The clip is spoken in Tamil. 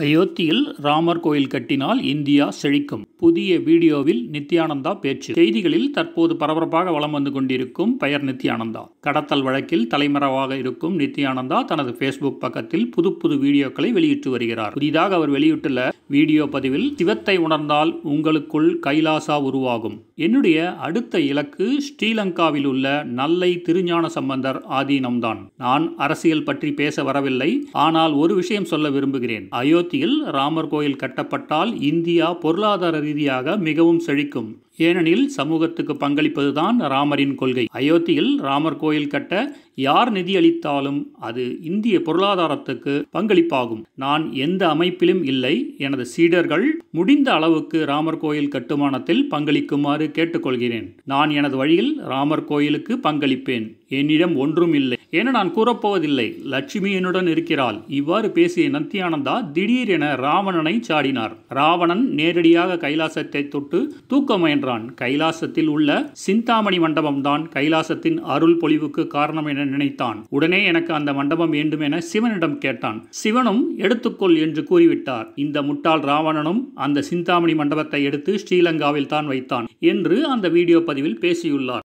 அயோத்தியில் ராமர் கோயில் கட்டினால் இந்தியா செழிக்கும் புதிய வீடியோவில் நித்யானந்தா பேச்சு செய்திகளில் தற்போது பரபரப்பாக வலம் வந்து கொண்டிருக்கும் பெயர் நித்யானந்தா கடத்தல் வழக்கில் தலைமறைவாக இருக்கும் நித்யானந்தா தனது ஃபேஸ்புக் பக்கத்தில் புது புது வீடியோக்களை வெளியிட்டு வருகிறார் புதிதாக அவர் வெளியிட்டுள்ள வீடியோ பதிவில் சிவத்தை உணர்ந்தால் உங்களுக்குள் கைலாசா உருவாகும் என்னுடைய அடுத்த இலக்கு ஸ்ரீலங்காவில் உள்ள நல்லை திருஞான சம்பந்தர் ஆதீனம்தான் நான் அரசியல் பற்றி பேச வரவில்லை ஆனால் ஒரு விஷயம் சொல்ல விரும்புகிறேன் அயோத்தியில் ராமர் கோயில் கட்டப்பட்டால் இந்தியா பொருளாதார ரீதியாக மிகவும் செழிக்கும் ஏனெனில் சமூகத்துக்கு பங்களிப்பதுதான் ராமரின் கொள்கை அயோத்தியில் ராமர் கோயில் கட்ட யார் நிதி அளித்தாலும் அது இந்திய பொருளாதாரத்துக்கு பங்களிப்பாகும் நான் எந்த அமைப்பிலும் இல்லை எனது சீடர்கள் முடிந்த அளவுக்கு ராமர் கோயில் கட்டுமானத்தில் பங்களிக்குமாறு கேட்டுக்கொள்கிறேன் நான் எனது வழியில் ராமர் கோயிலுக்கு பங்களிப்பேன் என்னிடம் ஒன்றும் இல்லை என நான் கூறப்போவதில்லை லட்சுமி என்னுடன் இருக்கிறாள் இவ்வாறு பேசிய நத்தியானந்தா திடீரென ராவணனை சாடினார் ராவணன் நேரடியாக கைலாசத்தை தொட்டு தூக்க என்றான் கைலாசத்தில் உள்ள சிந்தாமணி மண்டபம்தான் கைலாசத்தின் அருள் பொழிவுக்கு காரணம் என நினைத்தான் உடனே எனக்கு அந்த மண்டபம் வேண்டும் என சிவனிடம் கேட்டான் சிவனும் எடுத்துக்கொள் என்று கூறிவிட்டார் இந்த முட்டாள் ராவணனும் அந்த சிந்தாமணி மண்டபத்தை எடுத்து ஸ்ரீலங்காவில் தான் வைத்தான் என்று அந்த வீடியோ பதிவில் பேசியுள்ளார்